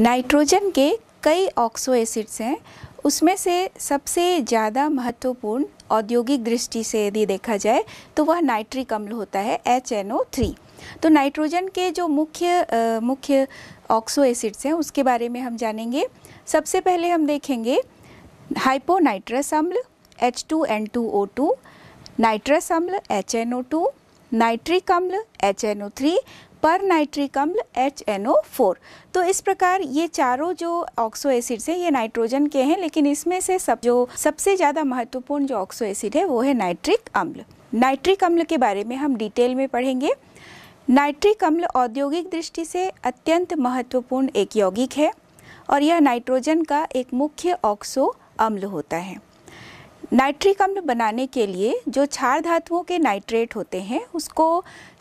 nitrogen के कई oxo acids हैं उसमें से सबसे ज़्यादा महत्वपूर्ण औद्योगिक दृष्टि से यदि देखा जाए तो वह नाइट्रिक अम्ल होता है एच एन ओ थ्री तो नाइट्रोजन के जो मुख्य आ, मुख्य ऑक्सो एसिड्स हैं उसके बारे में हम जानेंगे सबसे पहले हम देखेंगे हाइपोनाइट्रस अम्ल H two N two O two nitrous अम्ल H N O two nitric अम्ल H N O three pernitric अम्ल एच एन ओ फोर तो इस प्रकार ये चारों जो ऑक्सो एसिड्स हैं ये नाइट्रोजन के हैं लेकिन इसमें से सब जो सबसे ज़्यादा महत्वपूर्ण जो ऑक्सो एसिड है वो है नाइट्रिक अम्ल नाइट्रिक अम्ल के बारे में हम डिटेल में पढ़ेंगे नाइट्रिक अम्ल औद्योगिक दृष्टि से अत्यंत महत्वपूर्ण एक यौगिक है और यह नाइट्रोजन का एक मुख्य ऑक्सो अम्ल होता है नाइट्रिक अम्ल बनाने के लिए जो क्षार धातुओं के नाइट्रेट होते हैं उसको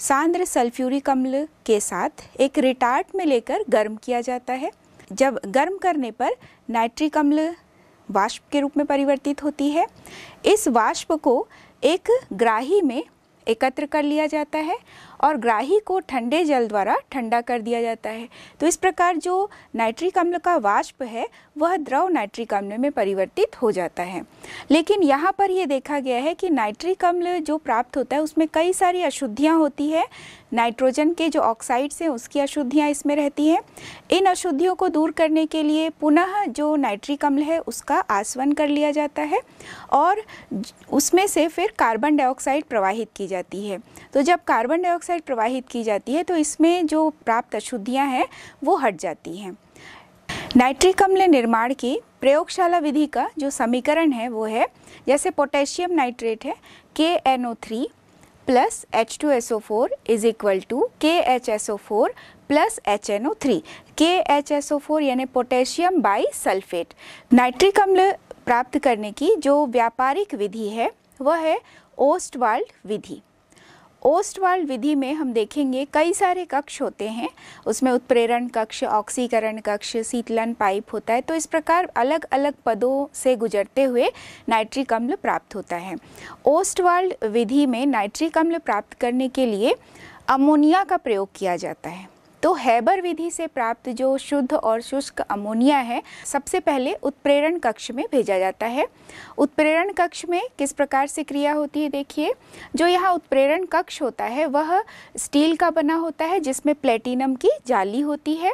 सांद्र सल्फ्यूरिक अम्ल के साथ एक रिटार्ट में लेकर गर्म किया जाता है जब गर्म करने पर नाइट्रिक अम्ल वाष्प के रूप में परिवर्तित होती है इस वाष्प को एक ग्राही में एकत्र कर लिया जाता है और ग्राही को ठंडे जल द्वारा ठंडा कर दिया जाता है तो इस प्रकार जो नाइट्रिक अम्ल का वाष्प है वह द्रव नाइट्रिक अम्ल में परिवर्तित हो जाता है लेकिन यहाँ पर यह देखा गया है कि नाइट्रिक अम्ल जो प्राप्त होता है उसमें कई सारी अशुद्धियाँ होती है नाइट्रोजन के जो ऑक्साइड्स हैं उसकी अशुद्धियाँ इसमें रहती हैं इन अशुद्धियों को दूर करने के लिए पुनः जो नाइट्रिक अम्ल है उसका आसवन कर लिया जाता है और उसमें से फिर कार्बन डाइऑक्साइड प्रवाहित की जाती है तो जब कार्बन डाइऑक्साइड प्रवाहित की जाती है तो इसमें जो प्राप्त अशुद्धियाँ हैं वो हट जाती हैं नाइट्रिक अम्ल निर्माण की प्रयोगशाला विधि का जो समीकरण है वो है जैसे पोटेशियम नाइट्रेट है K N O three plus H two S O four is equal to K H S O four plus H N O three K H S O four यानी पोटेशियम बाई सल्फेट नाइट्रिक अम्ल प्राप्त करने की जो व्यापारिक विधि है वह है ओस्टवाल्ड विधि ओस्टवाल विधि में हम देखेंगे कई सारे कक्ष होते हैं उसमें उत्प्रेरण कक्ष ऑक्सीकरण कक्ष शीतलन पाइप होता है तो इस प्रकार अलग अलग पदों से गुजरते हुए नाइट्रिक अम्ल प्राप्त होता है ओस्टवाल विधि में नाइट्रिक अम्ल प्राप्त करने के लिए अमोनिया का प्रयोग किया जाता है तो हैबर विधि से प्राप्त जो शुद्ध और शुष्क अमोनिया है सबसे पहले उत्प्रेरण कक्ष में भेजा जाता है उत्प्रेरण कक्ष में किस प्रकार से क्रिया होती है देखिए जो यहाँ उत्प्रेरण कक्ष होता है वह स्टील का बना होता है जिसमें प्लेटिनम की जाली होती है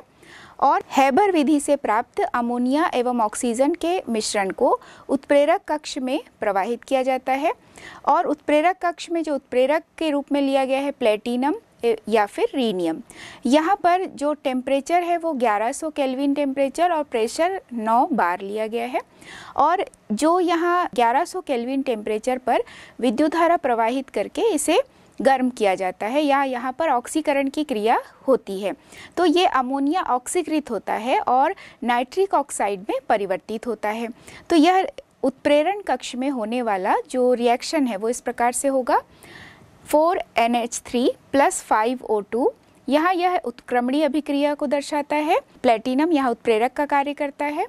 और हैबर विधि से प्राप्त अमोनिया एवं ऑक्सीजन के मिश्रण को उत्प्रेरक कक्ष में प्रवाहित किया जाता है और उत्प्रेरक कक्ष में जो उत्प्रेरक के रूप में लिया गया है प्लेटिनम या फिर रीनियम यहाँ पर जो टेम्परेचर है वो 1100 केल्विन टेम्परेचर और प्रेशर 9 बार लिया गया है और जो यहाँ 1100 केल्विन टेम्परेचर पर विद्युत धारा प्रवाहित करके इसे गर्म किया जाता है या यहाँ पर ऑक्सीकरण की क्रिया होती है तो ये अमोनिया ऑक्सीकृत होता है और नाइट्रिक ऑक्साइड में परिवर्तित होता है तो यह उत्प्रेरण कक्ष में होने वाला जो रिएक्शन है वो इस प्रकार से होगा four N H three plus five O two यहाँ यह उत्क्रमणीय अभिक्रिया को दर्शाता है प्लेटिनम यहाँ उत्प्रेरक का कार्य करता है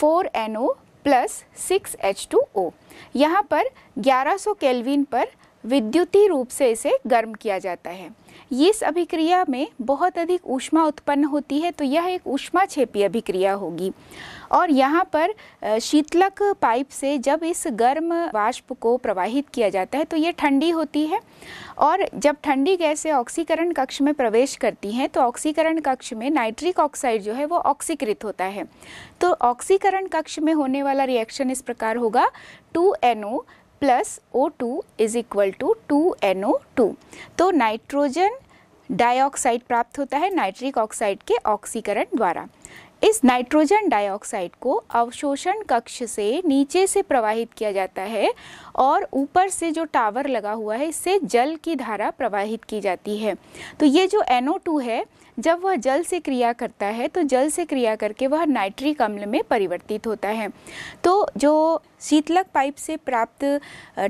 four N O plus six H two O यहाँ पर ग्यारह सौ केल्विन पर विद्युतीय रूप से इसे गर्म किया जाता है इस अभिक्रिया में बहुत अधिक ऊष्मा उत्पन्न होती है तो यह एक ऊष्मा छेपी अभिक्रिया होगी और यहाँ पर शीतलक पाइप से जब इस गर्म वाष्प को प्रवाहित किया जाता है तो ये ठंडी होती है और जब ठंडी गैसें ऑक्सीकरण कक्ष में प्रवेश करती हैं तो ऑक्सीकरण कक्ष में नाइट्रिक ऑक्साइड जो है वो ऑक्सीकृत होता है तो ऑक्सीकरण कक्ष में होने वाला रिएक्शन इस प्रकार होगा two N O plus O two is equal to two N O two तो नाइट्रोजन डाइऑक्साइड प्राप्त होता है नाइट्रिक ऑक्साइड के ऑक्सीकरण द्वारा इस नाइट्रोजन डाइऑक्साइड को अवशोषण कक्ष से नीचे से प्रवाहित किया जाता है और ऊपर से जो टावर लगा हुआ है इससे जल की धारा प्रवाहित की जाती है तो ये जो NO2 है जब वह जल से क्रिया करता है तो जल से क्रिया करके वह नाइट्रिक अम्ल में परिवर्तित होता है तो जो शीतलक पाइप से प्राप्त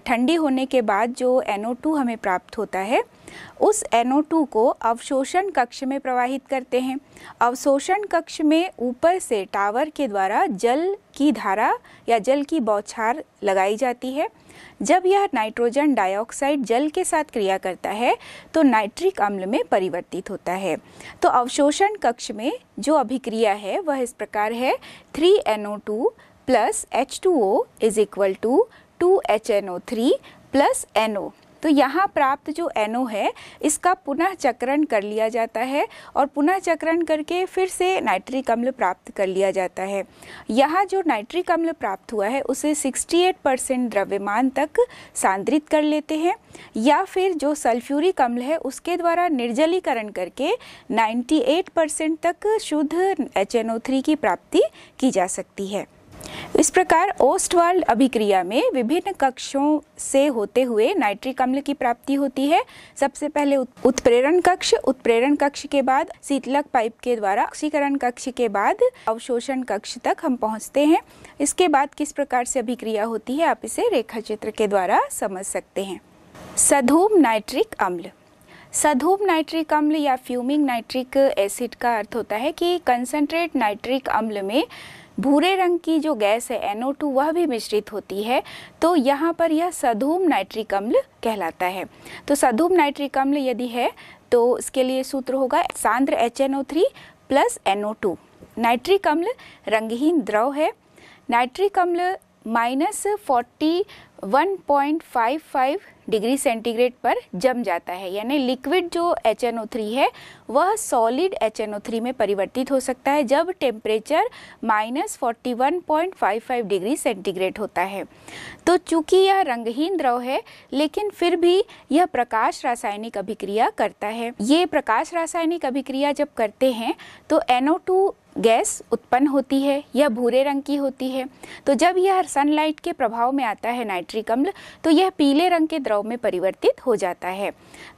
ठंडी होने के बाद जो एनओ हमें प्राप्त होता है उस NO2 को अवशोषण कक्ष में प्रवाहित करते हैं अवशोषण कक्ष में ऊपर से टावर के द्वारा जल की धारा या जल की बौछार लगाई जाती है जब यह नाइट्रोजन डाइऑक्साइड जल के साथ क्रिया करता है तो नाइट्रिक अम्ल में परिवर्तित होता है तो अवशोषण कक्ष में जो अभिक्रिया है वह इस प्रकार है three O two plus H two O is equal to two H N O three plus N O तो यहाँ प्राप्त जो एनो है इसका पुनः चक्रण कर लिया जाता है और पुनः चक्रण करके फिर से नाइट्रिक अम्ल प्राप्त कर लिया जाता है यहाँ जो नाइट्रिक अम्ल प्राप्त हुआ है उसे 68 परसेंट द्रव्यमान तक सांद्रित कर लेते हैं या फिर जो सल्फ्यूरिक अम्ल है उसके द्वारा निर्जलीकरण करके नाइन्टी परसेंट तक शुद्ध एच की प्राप्ति की जा सकती है इस प्रकार ओस्टवाल्ड अभिक्रिया में विभिन्न कक्षों से होते हुए नाइट्रिक अम्ल की प्राप्ति होती है सबसे पहले उत्प्रेरण कक्ष उत्प्रेरण कक्ष के बाद शीतलक पाइप के द्वारा ऑक्सीकरण कक्ष के बाद अवशोषण कक्ष तक हम पहुंचते हैं इसके बाद किस प्रकार से अभिक्रिया होती है आप इसे रेखा चित्र के द्वारा समझ सकते हैं सधूम नाइट्रिक अम्ल सधूम नाइट्रिक अम्ल या फ्यूमिंग नाइट्रिक एसिड का अर्थ होता है कि कंसंट्रेट नाइट्रिक अम्ल में भूरे रंग की जो गैस है NO2 वह भी मिश्रित होती है तो यहाँ पर यह सधूम नाइट्रिक अम्ल कहलाता है तो सधूम नाइट्रिक अम्ल यदि है तो इसके लिए सूत्र होगा सांद्र H N O three plus N O two nitric अम्ल रंगहीन द्रव है नाइट्रिक अम्ल माइनस फोर्टी 1.55 डिग्री सेंटीग्रेड पर जम जाता है यानी लिक्विड जो एच है वह सॉलिड एच में परिवर्तित हो सकता है जब टेम्परेचर माइनस 41.55 डिग्री सेंटीग्रेड होता है तो चूंकि यह रंगहीन द्रव है लेकिन फिर भी यह प्रकाश रासायनिक अभिक्रिया करता है ये प्रकाश रासायनिक अभिक्रिया जब करते हैं तो NO2 गैस उत्पन्न होती है यह भूरे रंग की होती है तो जब यह सनलाइट के प्रभाव में आता है नाइट्रिक अम्ल तो यह पीले रंग के द्रव में परिवर्तित हो जाता है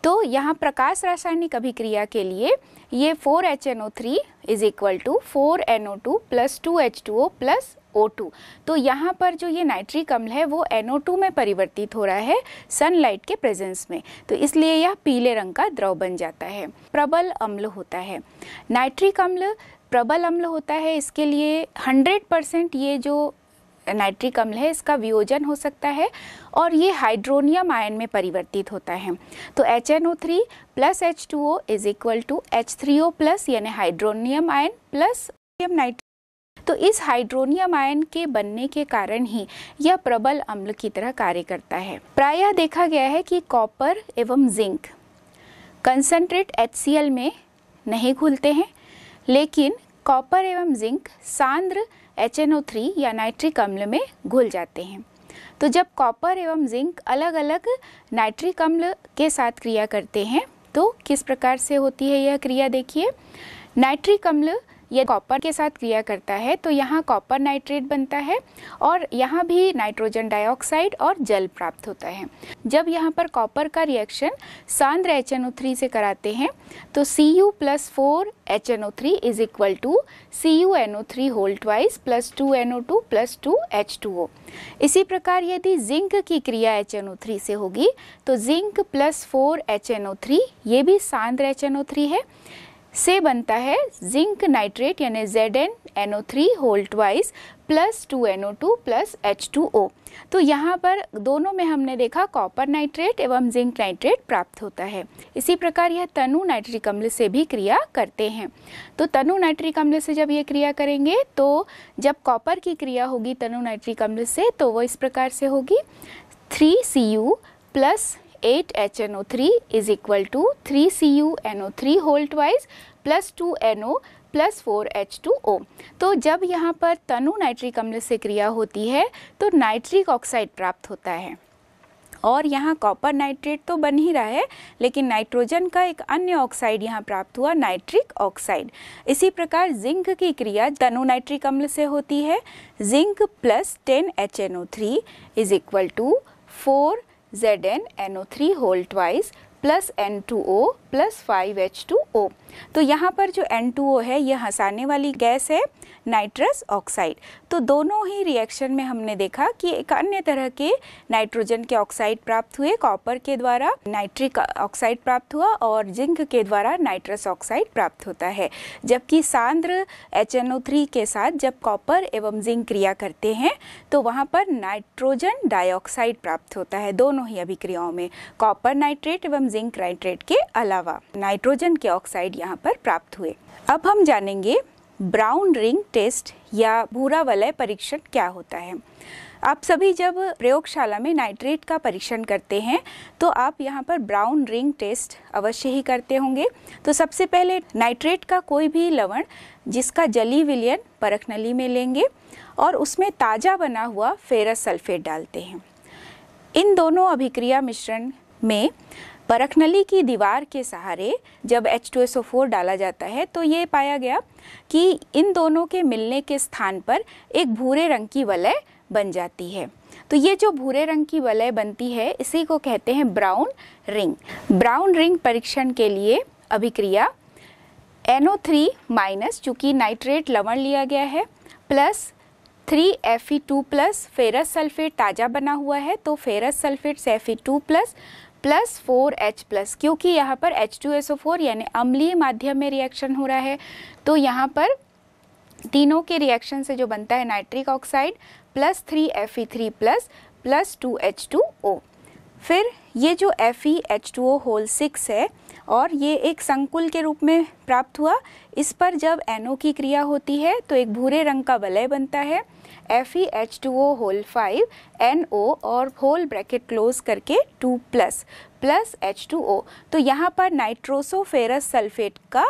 तो यहाँ प्रकाश रासायनिक अभिक्रिया के लिए ये four H N O three is equal to four N O two plus two H two O plus O2 तो यहाँ पर जो ये नाइट्रिक अम्ल है वो NO2 में परिवर्तित हो रहा है सनलाइट के प्रेजेंस में तो इसलिए यह पीले रंग का द्रव बन जाता है प्रबल अम्ल होता है नाइट्रिक अम्ल प्रबल अम्ल होता है इसके लिए 100 परसेंट ये जो नाइट्रिक अम्ल है इसका वियोजन हो सकता है और ये हाइड्रोनियम आयन में परिवर्तित होता है तो H N O three plus H two O is equal to H three O plus यानी हाइड्रोनियम आयन प्लस नाइट्रिक तो इस हाइड्रोनियम आयन के बनने के कारण ही यह प्रबल अम्ल की तरह कार्य करता है प्रायः देखा गया है कि कॉपर एवं जिंक कंसनट्रेट एच में नहीं घुलते हैं लेकिन कॉपर एवं जिंक सांद्र HNO3 या नाइट्रिक अम्ल में घुल जाते हैं तो जब कॉपर एवं जिंक अलग अलग नाइट्रिक अम्ल के साथ क्रिया करते हैं तो किस प्रकार से होती है यह क्रिया देखिए नाइट्रिक अम्ल ये कॉपर के साथ क्रिया करता है तो यहाँ कॉपर नाइट्रेट बनता है और यहाँ भी नाइट्रोजन डाइऑक्साइड और जल प्राप्त होता है जब यहाँ पर कॉपर का रिएक्शन सांद्र एच एन ओ थ्री से कराते हैं तो C U plus four H N O three is equal to C U N O three whole twice plus two N O two plus two H two O इसी प्रकार यदि zinc की क्रिया H N O three से होगी तो zinc plus four H N O three ये भी सांद्र एच एन ओ थ्री है से बनता है जिंक नाइट्रेट यानी Z N N three whole twice plus two N O two plus H two O तो यहाँ पर दोनों में हमने देखा कॉपर नाइट्रेट एवं जिंक नाइट्रेट प्राप्त होता है इसी प्रकार यह तनु नाइट्रिक अम्ल से भी क्रिया करते हैं तो तनु नाइट्रिक अम्ल से जब ये क्रिया करेंगे तो जब कॉपर की क्रिया होगी तनु नाइट्रिक अम्ल से तो वो इस प्रकार से होगी three C U plus 8 HNO3 is equal to 3 CuNO3 whole twice plus 2 NO plus four H two O तो जब यहाँ पर तनु नाइट्रिक अम्ल से क्रिया होती है तो नाइट्रिक ऑक्साइड प्राप्त होता है और यहाँ कॉपर नाइट्रेट तो बन ही रहा है लेकिन नाइट्रोजन का एक अन्य ऑक्साइड यहाँ प्राप्त हुआ नाइट्रिक ऑक्साइड इसी प्रकार जिंक की क्रिया तनु नाइट्रिक अम्ल से होती है zinc plus ten H N O three is equal to four ZnNO3 whole twice plus N two O plus five H two O तो यहाँ पर जो एन टू ओ है यह हंसाने वाली गैस है नाइट्रस ऑक्साइड तो दोनों ही रिएक्शन में हमने देखा कि एक अन्य तरह के नाइट्रोजन के ऑक्साइड प्राप्त हुए कॉपर के द्वारा नाइट्रिक ऑक्साइड प्राप्त हुआ और जिंक के द्वारा नाइट्रस ऑक्साइड प्राप्त होता है जबकि सांद्र एच के साथ जब कॉपर एवं जिंक क्रिया करते हैं तो वहाँ पर नाइट्रोजन डाइऑक्साइड प्राप्त होता है दोनों ही अभिक्रियाओं में कॉपर नाइट्रेट एवं जिंक नाइट्रेट के अलावा नाइट्रोजन के ऑक्साइड यहाँ पर प्राप्त हुए अब हम जानेंगे ब्राउन रिंग टेस्ट या भूरा वलय परीक्षण क्या होता है आप सभी जब प्रयोगशाला में नाइट्रेट का परीक्षण करते हैं तो आप यहाँ पर ब्राउन रिंग टेस्ट अवश्य ही करते होंगे तो सबसे पहले नाइट्रेट का कोई भी लवण जिसका जली विलियन परख नली में लेंगे और उसमें ताज़ा बना हुआ फेरस सल्फेट डालते हैं इन दोनों अभिक्रिया मिश्रण में नली की दीवार के सहारे जब H two S O four डाला जाता है तो ये पाया गया कि इन दोनों के मिलने के स्थान पर एक भूरे रंग की वलय बन जाती है तो ये जो भूरे रंग की वलय बनती है इसी को कहते हैं ब्राउन रिंग ब्राउन रिंग परीक्षण के लिए अभिक्रिया एनओ थ्री माइनस चूँकि नाइट्रेट लवण लिया गया है plus three F E two plus ferrous sulphate ताज़ा बना हुआ है तो फेरस सल्फेट से F E two plus plus four H plus क्योंकि यहाँ पर H two S O four यानी अम्लीय माध्यम में रिएक्शन हो रहा है तो यहाँ पर तीनों के रिएक्शन से जो बनता है nitric oxide plus three F E three plus plus two H two O फिर ये जो F E H two O whole six है और ये एक संकुल के रूप में प्राप्त हुआ इस पर जब एनओ की क्रिया होती है तो एक भूरे रंग का वलय बनता है FeH2O होल फाइव NO और होल ब्रैकेट क्लोज करके two plus plus H two O तो यहाँ पर नाइट्रोसोफेरस सल्फेट का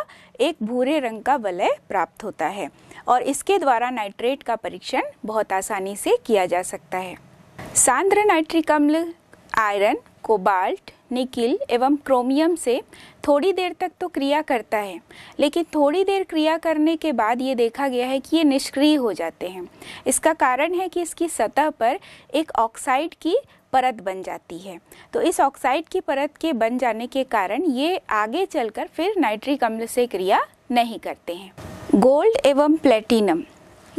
एक भूरे रंग का वलय प्राप्त होता है और इसके द्वारा नाइट्रेट का परीक्षण बहुत आसानी से किया जा सकता है सांद्र नाइट्रिक अम्ल आयरन कोबाल्ट निकिल एवं क्रोमियम से थोड़ी देर तक तो क्रिया करता है लेकिन थोड़ी देर क्रिया करने के बाद ये देखा गया है कि ये निष्क्रिय हो जाते हैं इसका कारण है कि इसकी सतह पर एक ऑक्साइड की परत बन जाती है तो इस ऑक्साइड की परत के बन जाने के कारण ये आगे चलकर फिर नाइट्रिक अम्ल से क्रिया नहीं करते हैं गोल्ड एवं प्लेटिनम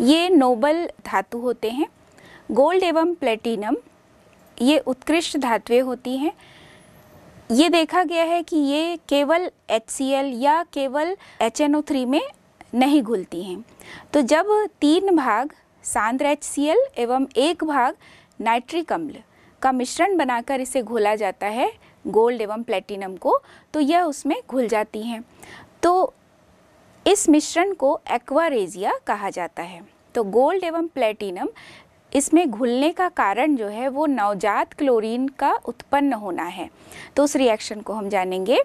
ये नोबल धातु होते हैं गोल्ड एवं प्लेटिनम ये उत्कृष्ट धातुएं होती हैं ये देखा गया है कि ये केवल एच या केवल एच में नहीं घुलती हैं तो जब तीन भाग सांद्र एच एवं एक भाग नाइट्रिक अम्ल का मिश्रण बनाकर इसे घोला जाता है गोल्ड एवं प्लेटिनम को तो यह उसमें घुल जाती हैं तो इस मिश्रण को एक्वारेजिया कहा जाता है तो गोल्ड एवं प्लेटिनम इसमें घुलने का कारण जो है वो नवजात क्लोरीन का उत्पन्न होना है तो उस रिएक्शन को हम जानेंगे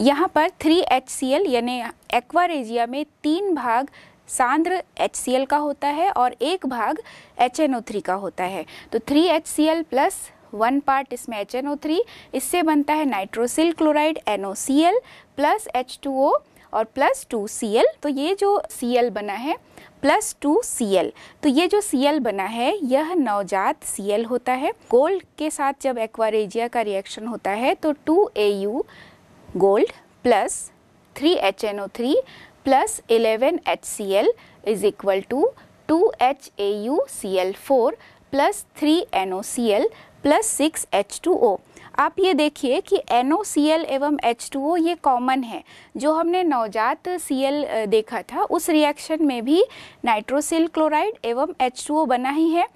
यहाँ पर थ्री एच सी एल यानी एक्वारेजिया में तीन भाग सांद्र एच सी एल का होता है और एक भाग एच एन ओ थ्री का होता है तो three H C L plus one part इसमें एच एन ओ थ्री इससे बनता है nitrosyl chloride N O C L plus H two O और प्लस टू सी एल तो ये जो सी एल बना है प्लस टू सी एल तो ये जो सी एल बना है यह नवजात सी एल होता है गोल्ड के साथ जब एक्वारेजिया का रिएक्शन होता है तो two A U gold plus three H N O three plus eleven H C L is equal to two H A U C L four plus three N O C L plus six H two O आप ये देखिए कि N एवं H two ओ ये common है जो हमने नवजात सी एल देखा था उस रिएक्शन में भी नाइट्रोसिल क्लोराइड एवं एच टू ओ बना ही है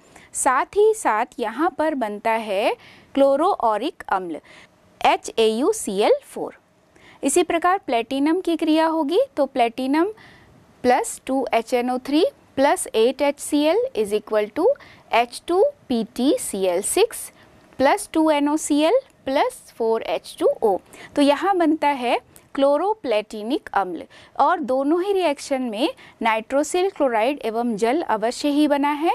साथ ही साथ यहाँ पर बनता है क्लोरोरिक अम्ल H A U C L four इसी प्रकार प्लेटिनम की क्रिया होगी तो platinum plus two H N O three plus eight H C L is equal to H two P T C L six plus two N O C L plus four H two O तो यहाँ बनता है chloroplatinic अम्ल और दोनों ही reaction में nitrosyl chloride एवं जल अवश्य ही बना है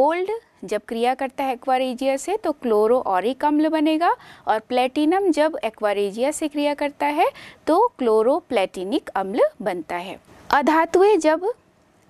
गोल्ड जब क्रिया करता है एक्वारेजिया से तो क्लोरो ऑरिक अम्ल बनेगा और प्लेटिनम जब एक्वारेजिया से क्रिया करता है तो क्लोरोप्लेटिनिक अम्ल बनता है अधातुएं जब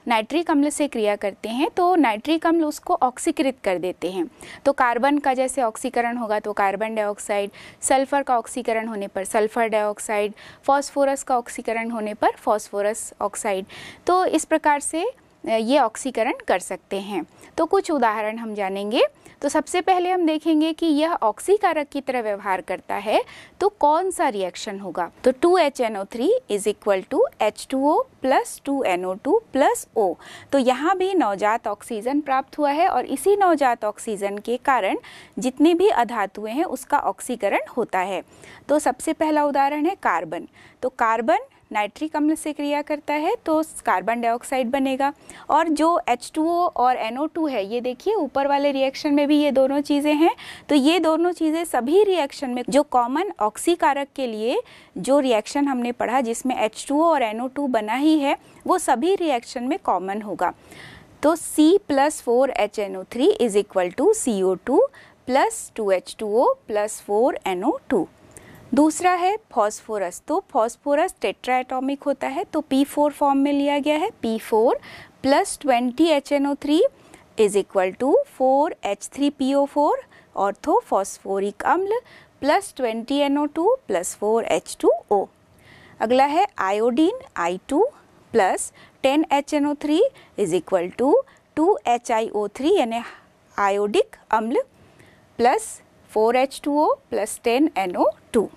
नाइट्रिक अम्ल से क्रिया करते हैं तो नाइट्रिक अम्ल उसको ऑक्सीकृत कर देते हैं तो कार्बन का जैसे ऑक्सीकरण होगा तो कार्बन डाइऑक्साइड सल्फर का ऑक्सीकरण होने पर सल्फर डाइऑक्साइड फॉस्फोरस का ऑक्सीकरण होने पर फॉस्फोरस ऑक्साइड तो इस प्रकार से ये ऑक्सीकरण कर सकते हैं तो कुछ उदाहरण हम जानेंगे तो सबसे पहले हम देखेंगे कि यह ऑक्सीकारक की तरह व्यवहार करता है तो कौन सा रिएक्शन होगा तो two H N O three is equal to H two O plus two N O two plus O तो यहाँ भी नवजात ऑक्सीजन प्राप्त हुआ है और इसी नवजात ऑक्सीजन के कारण जितने भी अधातुएं हैं उसका ऑक्सीकरण होता है तो सबसे पहला उदाहरण है कार्बन तो कार्बन नाइट्रिक अम्ल से क्रिया करता है तो कार्बन डाइऑक्साइड बनेगा और जो एच और टू है ये देखिए ऊपर वाले रिएक्शन में भी ये दोनों चीज़ें हैं तो ये दोनों चीज़ें सभी रिएक्शन में जो कॉमन ऑक्सीकारक के लिए जो रिएक्शन हमने पढ़ा जिसमें एच और टू बना ही है वो सभी रिएक्शन में कॉमन होगा तो C plus four H N O three is equal to C O two plus two H two O plus four N O two दूसरा है फॉस्फोरस तो फॉस्फोरस टेट्राएटॉमिक होता है तो P4 फॉर्म में लिया गया है P4 plus twenty H N O three is equal to four H three P O four ortho phosphoric अम्ल plus twenty N O two plus four H two O अगला है iodine I two plus ten H N O three is equal to two H I O three यानी iodic अम्ल plus four H two O plus ten N O two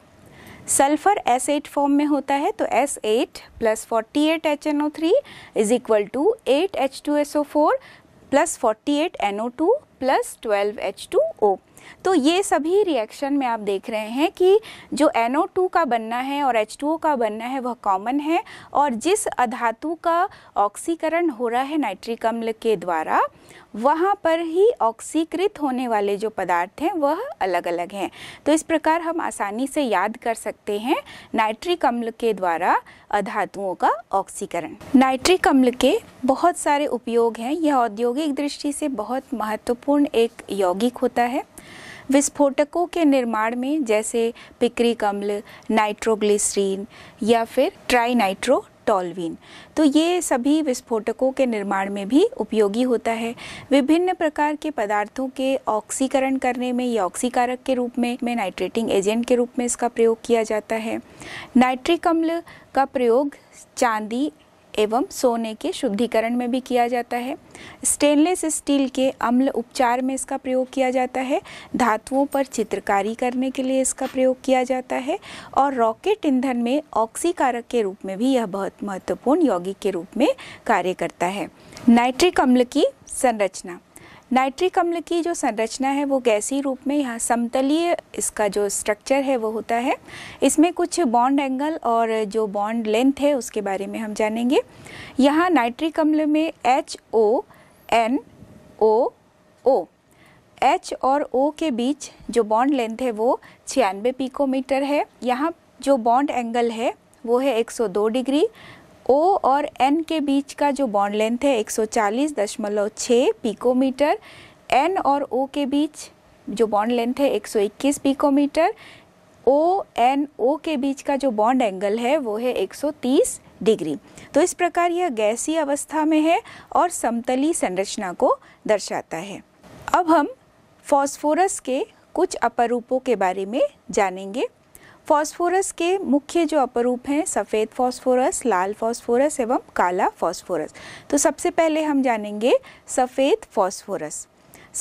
sulphur S eight form में होता है तो S eight plus forty eight H N O three is equal to eight H two S O four plus forty eight N O two plus twelve H two O तो ये सभी reaction में आप देख रहे हैं कि जो NO2 का बनना है और H2O का बनना है वह कॉमन है और जिस अधातु का ऑक्सीकरण हो रहा है नाइट्रिक अम्ल के द्वारा वहाँ पर ही ऑक्सीकृत होने वाले जो पदार्थ हैं वह अलग अलग हैं तो इस प्रकार हम आसानी से याद कर सकते हैं नाइट्रिक अम्ल के द्वारा अधातुओं का ऑक्सीकरण नाइट्रिक अम्ल के बहुत सारे उपयोग हैं यह औद्योगिक दृष्टि से बहुत महत्वपूर्ण एक यौगिक होता है विस्फोटकों के निर्माण में जैसे पिक्रिक अम्ल नाइट्रोग्लिसरीन या फिर ट्राई नाइट्रो टॉलवीन तो ये सभी विस्फोटकों के निर्माण में भी उपयोगी होता है विभिन्न प्रकार के पदार्थों के ऑक्सीकरण करने में या ऑक्सीकारक के रूप में, में नाइट्रेटिंग एजेंट के रूप में इसका प्रयोग किया जाता है नाइट्रिक अम्ल का प्रयोग चांदी एवं सोने के शुद्धिकरण में भी किया जाता है स्टेनलेस स्टील के अम्ल उपचार में इसका प्रयोग किया जाता है धातुओं पर चित्रकारी करने के लिए इसका प्रयोग किया जाता है और रॉकेट ईंधन में ऑक्सीकारक के रूप में भी यह बहुत महत्वपूर्ण यौगिक के रूप में कार्य करता है नाइट्रिक अम्ल की संरचना नाइट्रिक अम्ल की जो संरचना है वो गैसी रूप में यहाँ समतलीय इसका जो स्ट्रक्चर है वो होता है इसमें कुछ बॉन्ड एंगल और जो बॉन्ड लेंथ है उसके बारे में हम जानेंगे यहाँ नाइट्रिक अम्ल में H O N O O H और ओ के बीच जो बॉन्ड लेंथ है वो छियानवे पिकोमीटर है यहाँ जो बॉन्ड एंगल है वो है 102 डिग्री ओ और एन के बीच का जो बॉन्ड लेंथ है एक सौ पिकोमीटर एन और ओ के बीच जो बॉन्ड लेंथ है 121 पिकोमीटर ओ एन ओ के बीच का जो बॉन्ड एंगल है वो है 130 डिग्री तो इस प्रकार यह गैसीय अवस्था में है और समतली संरचना को दर्शाता है अब हम फॉस्फोरस के कुछ अपरूपों के बारे में जानेंगे फॉस्फोरस के मुख्य जो अपरूप हैं सफ़ेद फॉस्फोरस लाल फॉस्फोरस एवं काला फॉस्फोरस तो सबसे पहले हम जानेंगे सफ़ेद फॉस्फोरस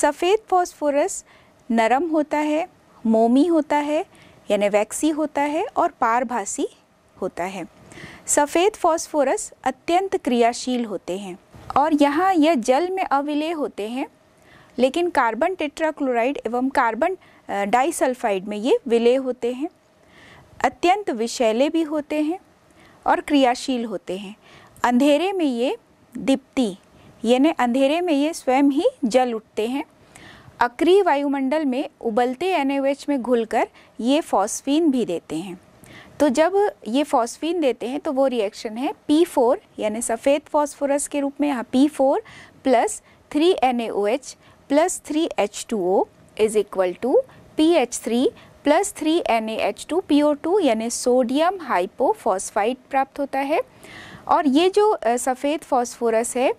सफ़ेद फॉस्फोरस नरम होता है मोमी होता है यानी वैक्सी होता है और पारभासी होता है सफ़ेद फॉस्फोरस अत्यंत क्रियाशील होते हैं और यहाँ यह जल में अविलय होते हैं लेकिन कार्बन टेट्राक्लोराइड एवं कार्बन डाइसल्फाइड में ये विलय होते हैं अत्यंत विषैले भी होते हैं और क्रियाशील होते हैं अंधेरे में ये दीप्ति यानी अंधेरे में ये स्वयं ही जल उठते हैं अक्री वायुमंडल में उबलते एन में घुलकर ये फॉस्फीन भी देते हैं तो जब ये फॉस्फीन देते हैं तो वो रिएक्शन है P4 यानी सफ़ेद फॉस्फोरस के रूप में यहाँ P4 four plus three N plus three H two O is equal to P H three plus three N H two P O two यानी सोडियम हाइपोफॉस्फाइट प्राप्त होता है और ये जो सफ़ेद फॉस्फोरस है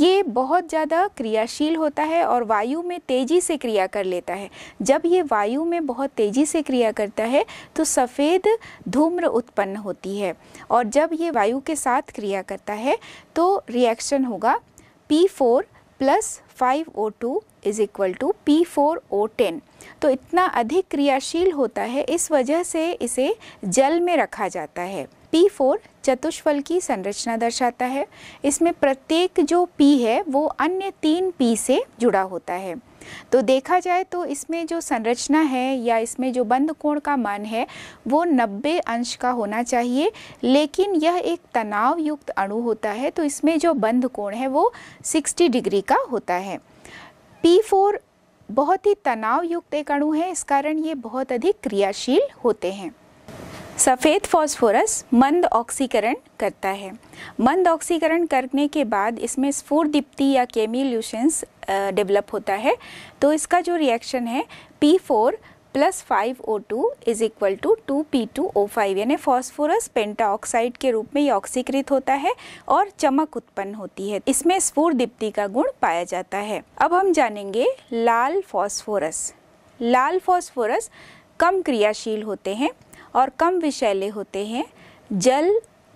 ये बहुत ज़्यादा क्रियाशील होता है और वायु में तेज़ी से क्रिया कर लेता है जब ये वायु में बहुत तेज़ी से क्रिया करता है तो सफ़ेद धूम्र उत्पन्न होती है और जब ये वायु के साथ क्रिया करता है तो रिएक्शन होगा P four plus 5O2 is equal to P तो इतना अधिक क्रियाशील होता है इस वजह से इसे जल में रखा जाता है P4 चतुष्फल की संरचना दर्शाता है इसमें प्रत्येक जो P है वो अन्य तीन P से जुड़ा होता है तो देखा जाए तो इसमें जो संरचना है या इसमें जो बंद कोण का मान है वो 90 अंश का होना चाहिए लेकिन यह एक तनाव युक्त अणु होता है तो इसमें जो बंद कोण है वो 60 डिग्री का होता है P4 बहुत ही तनाव युक्त एक अणु है इस कारण ये बहुत अधिक क्रियाशील होते हैं सफ़ेद फास्फोरस मंद ऑक्सीकरण करता है मंद ऑक्सीकरण करने के बाद इसमें स्फूर दीप्ति या केमिल्यूशंस डेवलप होता है तो इसका जो रिएक्शन है P four plus five O two is equal to two P two O five यानी फॉस्फोरस पेंटा ऑक्साइड के रूप में ये ऑक्सीकृत होता है और चमक उत्पन्न होती है इसमें स्फूर दीप्ति का गुण पाया जाता है अब हम जानेंगे लाल फॉस्फोरस लाल फॉस्फोरस कम क्रियाशील होते हैं और कम विषैले होते हैं जल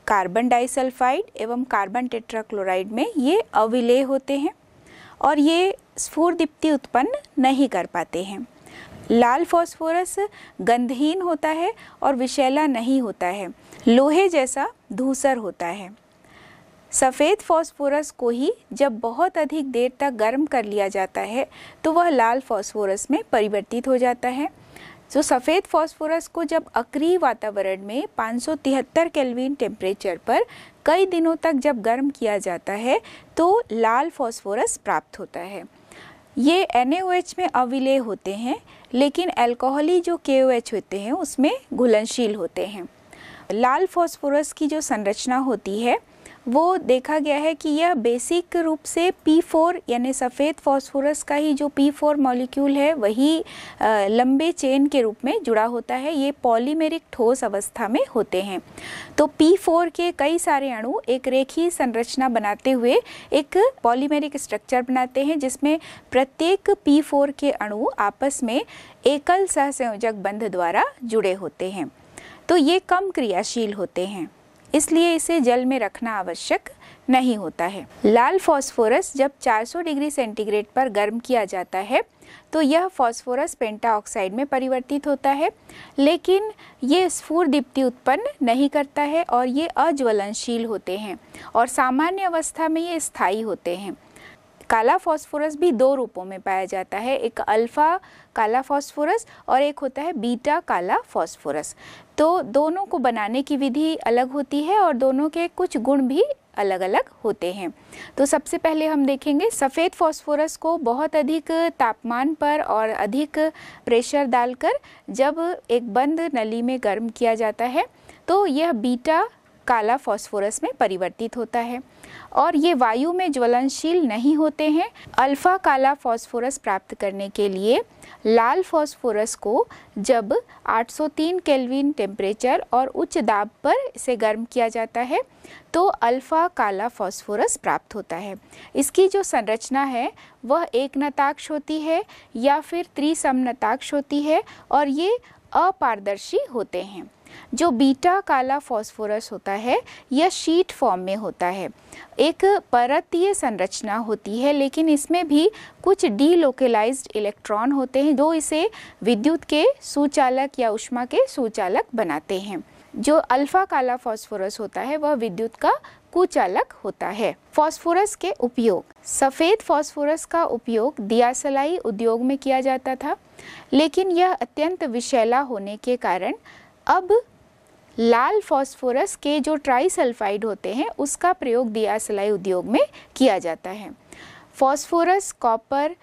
कार्बन डाइसल्फाइड एवं कार्बन टेट्राक्लोराइड में ये अविलेय होते हैं और ये स्फूर्दीप्ति उत्पन्न नहीं कर पाते हैं लाल फास्फोरस गंधहीन होता है और विषैला नहीं होता है लोहे जैसा धूसर होता है सफ़ेद फास्फोरस को ही जब बहुत अधिक देर तक गर्म कर लिया जाता है तो वह लाल फास्फोरस में परिवर्तित हो जाता है सो सफ़ेद फास्फोरस को जब अक्रिय वातावरण में 573 केल्विन टेम्परेचर पर कई दिनों तक जब गर्म किया जाता है तो लाल फास्फोरस प्राप्त होता है ये एन में अविलय होते हैं लेकिन एल्कोहली जो के होते हैं उसमें घुलनशील होते हैं लाल फास्फोरस की जो संरचना होती है वो देखा गया है कि यह बेसिक रूप से P4 यानी सफ़ेद फॉस्फोरस का ही जो P4 मॉलिक्यूल है वही लंबे चेन के रूप में जुड़ा होता है ये पॉलीमेरिक ठोस अवस्था में होते हैं तो P4 के कई सारे अणु एक रेखीय संरचना बनाते हुए एक पॉलीमेरिक स्ट्रक्चर बनाते हैं जिसमें प्रत्येक P4 के अणु आपस में एकल सहसंयोजक बंध द्वारा जुड़े होते हैं तो ये कम क्रियाशील होते हैं इसलिए इसे जल में रखना आवश्यक नहीं होता है लाल फास्फोरस जब 400 डिग्री सेंटीग्रेड पर गर्म किया जाता है तो यह फास्फोरस पेंटाऑक्साइड में परिवर्तित होता है लेकिन ये स्फूर दीप्ति उत्पन्न नहीं करता है और ये अज्वलनशील होते हैं और सामान्य अवस्था में ये स्थायी होते हैं काला फास्फोरस भी दो रूपों में पाया जाता है एक अल्फ़ा काला फास्फोरस और एक होता है बीटा काला फास्फोरस तो दोनों को बनाने की विधि अलग होती है और दोनों के कुछ गुण भी अलग अलग होते हैं तो सबसे पहले हम देखेंगे सफ़ेद फास्फोरस को बहुत अधिक तापमान पर और अधिक प्रेशर डालकर जब एक बंद नली में गर्म किया जाता है तो यह बीटा काला फास्फोरस में परिवर्तित होता है और ये वायु में ज्वलनशील नहीं होते हैं अल्फा काला फास्फोरस प्राप्त करने के लिए लाल फास्फोरस को जब 803 केल्विन टेम्परेचर और उच्च दाब पर इसे गर्म किया जाता है तो अल्फा काला फास्फोरस प्राप्त होता है इसकी जो संरचना है वह एक नताक्ष होती है या फिर त्रिसमनताक्ष होती है और ये अपारदर्शी होते हैं जो बीटा काला फॉस्फोरस होता है यह शीट फॉर्म में होता है एक परतीय संरचना होती है लेकिन इसमें भी कुछ डीलोकलाइज्ड इलेक्ट्रॉन होते हैं जो इसे विद्युत के सुचालक या उष्मा के सुचालक बनाते हैं जो अल्फा काला फॉस्फोरस होता है वह विद्युत का कुचालक होता है फॉस्फोरस के उपयोग सफ़ेद फॉस्फोरस का उपयोग दियासलाई उद्योग में किया जाता था लेकिन यह अत्यंत विशैला होने के कारण अब लाल फास्फोरस के जो ट्राइसल्फाइड होते हैं उसका प्रयोग दिया सिलाई उद्योग में किया जाता है फास्फोरस कॉपर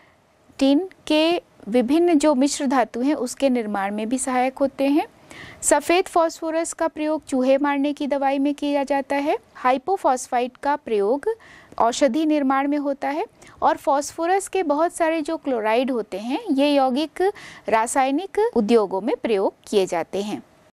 टिन के विभिन्न जो मिश्र धातु हैं उसके निर्माण में भी सहायक होते हैं सफ़ेद फास्फोरस का प्रयोग चूहे मारने की दवाई में किया जाता है हाइपोफॉस्फाइड का प्रयोग औषधि निर्माण में होता है और फास्फोरस के बहुत सारे जो क्लोराइड होते हैं ये यौगिक रासायनिक उद्योगों में प्रयोग किए जाते हैं